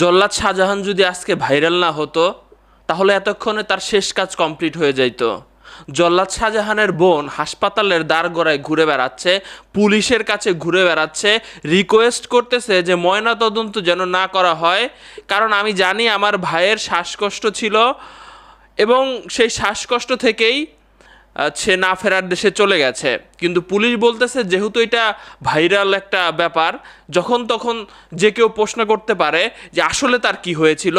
জল্লাদ শাহজাহান যদি আজকে ভাইরাল না হতো তাহলে এতক্ষণে তার শেষ কাজ কমপ্লিট হয়ে যাইত জল্লাদ শাহজাহানের বোন হাসপাতালের দ্বারগোড়ায় ঘুরে বেড়াচ্ছে পুলিশের কাছে ঘুরে বেড়াচ্ছে রিকোয়েস্ট করতেছে যে ময়নাতদন্ত যেন না করা হয় কারণ আমি জানি আমার ভাইয়ের শ্বাসকষ্ট ছিল এবং সেই শ্বাসকষ্ট থেকেই সে না ফেরার দেশে চলে গেছে কিন্তু পুলিশ বলতেছে যেহেতু এটা ভাইরাল একটা ব্যাপার যখন তখন যে কেউ প্রশ্ন করতে পারে যে আসলে তার কি হয়েছিল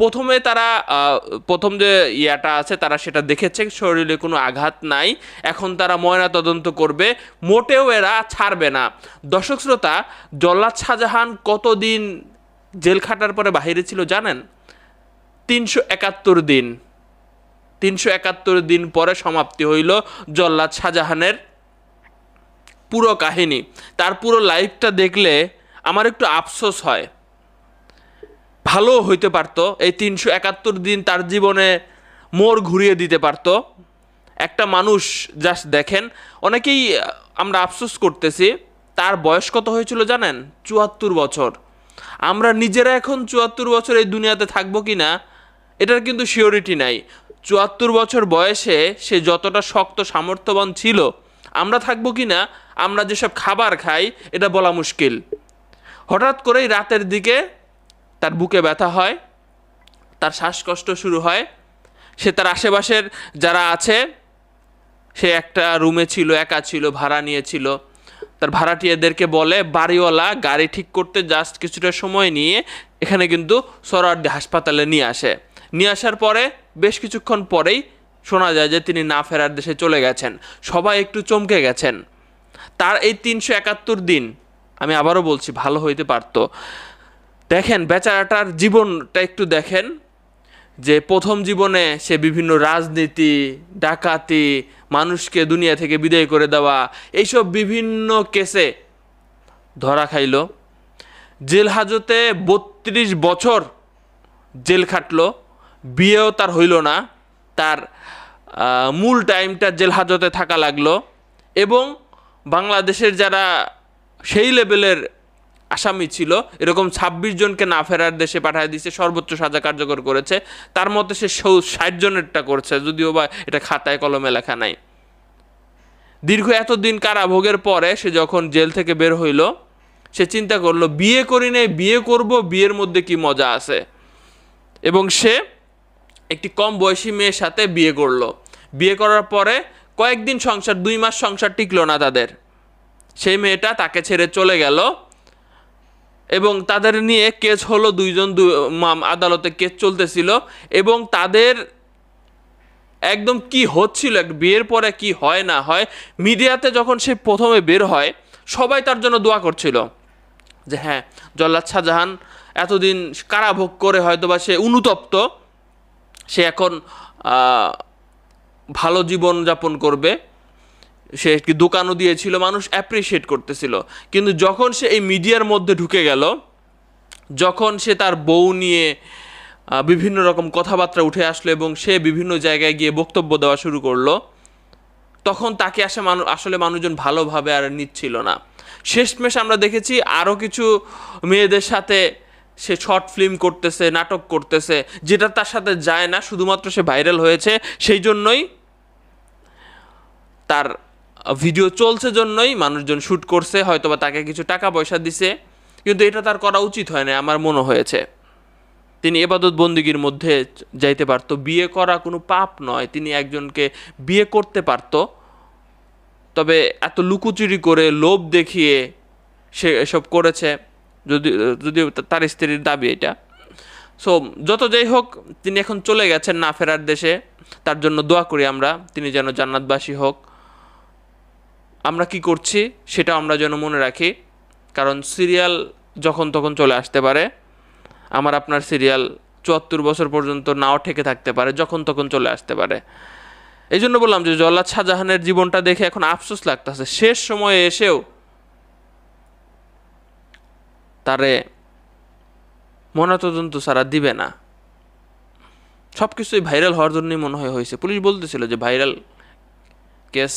প্রথমে তারা প্রথম যে ইয়াটা আছে তারা সেটা দেখেছে শরীরে কোনো আঘাত নাই এখন তারা ময়না তদন্ত করবে মোটেও এরা ছাড়বে না দর্শক শ্রোতা জল্লাদ শাহজাহান কতদিন জেল খাটার পরে বাহিরে ছিল জানেন তিনশো একাত্তর দিন তিনশো একাত্তর দিন পরে সমাপ্তি হইল জল্লাদ শাহজাহানের পুরো কাহিনী তার পুরো লাইফটা দেখলে আমার একটু আফসোস হয় ভালো হইতে পারত এই তিনশো একাত্তর দিন তার জীবনে মোর ঘুরিয়ে দিতে পারত একটা মানুষ জাস্ট দেখেন অনেকেই আমরা আফসোস করতেছি তার বয়স কত হয়েছিল জানেন চুয়াত্তর বছর আমরা নিজেরা এখন চুয়াত্তর বছর এই দুনিয়াতে থাকবো কি না এটার কিন্তু সিওরিটি নাই চুয়াত্তর বছর বয়সে সে যতটা শক্ত সামর্থ্যবান ছিল আমরা থাকবো কি না আমরা যেসব খাবার খাই এটা বলা মুশকিল হঠাৎ করেই রাতের দিকে তার বুকে ব্যথা হয় তার শ্বাসকষ্ট শুরু হয় সে তার আশেপাশের যারা আছে সে একটা রুমে ছিল একা ছিল ভাড়া নিয়েছিল তার ভাড়াটিয়াদেরকে বলে বাড়িওয়ালা গাড়ি ঠিক করতে জাস্ট কিছুটা সময় নিয়ে এখানে কিন্তু সরার হাসপাতালে নিয়ে আসে নিয়ে আসার পরে বেশ কিছুক্ষণ পরেই শোনা যায় যে তিনি না ফেরার দেশে চলে গেছেন সবাই একটু চমকে গেছেন তার এই তিনশো একাত্তর দিন আমি আবারও বলছি ভালো হইতে পারত দেখেন বেচারাটার জীবনটা একটু দেখেন যে প্রথম জীবনে সে বিভিন্ন রাজনীতি ডাকাতি মানুষকে দুনিয়া থেকে বিদায় করে দেওয়া এইসব বিভিন্ন কেসে ধরা খাইল জেল হাজতে বত্রিশ বছর জেল খাটলো বিয়েও তার হইল না তার মূল টাইমটা জেল হাজতে থাকা লাগলো এবং বাংলাদেশের যারা সেই লেভেলের আসামি ছিল এরকম ২৬ জনকে না ফেরার দেশে পাঠিয়ে দিয়েছে সর্বোচ্চ সাজা কার্যকর করেছে তার মতে সে ষাট জনেরটা করছে যদিও বা এটা খাতায় কলমে লেখা নাই দীর্ঘ এতদিন কারাভোগের পরে সে যখন জেল থেকে বের হইল সে চিন্তা করলো বিয়ে করি নাই বিয়ে করব বিয়ের মধ্যে কি মজা আছে এবং সে একটি কম বয়সী মেয়ের সাথে বিয়ে করলো বিয়ে করার পরে কয়েকদিন সংসার দুই মাস সংসার টিকল না তাদের সেই মেয়েটা তাকে ছেড়ে চলে গেল এবং তাদের নিয়ে কেস হলো দুইজন দু আদালতে কেস চলতেছিল এবং তাদের একদম কি হচ্ছিল বিয়ের পরে কি হয় না হয় মিডিয়াতে যখন সে প্রথমে বের হয় সবাই তার জন্য দোয়া করছিল যে হ্যাঁ জল্লাদ শাহজাহান এতদিন কারাভোগ করে হয়তো বা সে অনুতপ্ত সে এখন ভালো জীবন যাপন করবে সে একটি দোকানও দিয়েছিল মানুষ অ্যাপ্রিসিয়েট করতেছিল কিন্তু যখন সে এই মিডিয়ার মধ্যে ঢুকে গেল যখন সে তার বউ নিয়ে বিভিন্ন রকম কথাবার্তা উঠে আসলো এবং সে বিভিন্ন জায়গায় গিয়ে বক্তব্য দেওয়া শুরু করলো তখন তাকে আসে মানুষ আসলে মানুষজন ভালোভাবে আর নিচ্ছিল না শেষমেশ আমরা দেখেছি আরও কিছু মেয়েদের সাথে সে শর্ট ফিল্ম করতেছে নাটক করতেছে যেটা তার সাথে যায় না শুধুমাত্র সে ভাইরাল হয়েছে সেই জন্যই তার ভিডিও চলছে জন্যই মানুষজন শ্যুট করছে হয়তোবা তাকে কিছু টাকা পয়সা দিছে কিন্তু এটা তার করা উচিত হয় না আমার মনে হয়েছে তিনি এবাদত বন্দিগির মধ্যে যাইতে পারত বিয়ে করা কোনো পাপ নয় তিনি একজনকে বিয়ে করতে পারত তবে এত লুকুচুরি করে লোভ দেখিয়ে সে এসব করেছে যদি যদিও তার স্ত্রীর দাবি এটা সো যত যাই হোক তিনি এখন চলে গেছেন না ফেরার দেশে তার জন্য দোয়া করি আমরা তিনি যেন জান্নাতবাসী হোক আমরা কি করছি সেটা আমরা যেন মনে রাখি কারণ সিরিয়াল যখন তখন চলে আসতে পারে আমার আপনার সিরিয়াল চুয়াত্তর বছর পর্যন্ত নাও ঠেকে থাকতে পারে যখন তখন চলে আসতে পারে এই জন্য বললাম যে জল্লাদ শাহজাহানের জীবনটা দেখে এখন আফসোস লাগতেছে শেষ সময়ে এসেও তারে ময়নাতদন্ত সারা দিবে না সব কিছুই ভাইরাল হওয়ার জন্যই মনে হয় হয়েছে পুলিশ বলতেছিল যে ভাইরাল কেস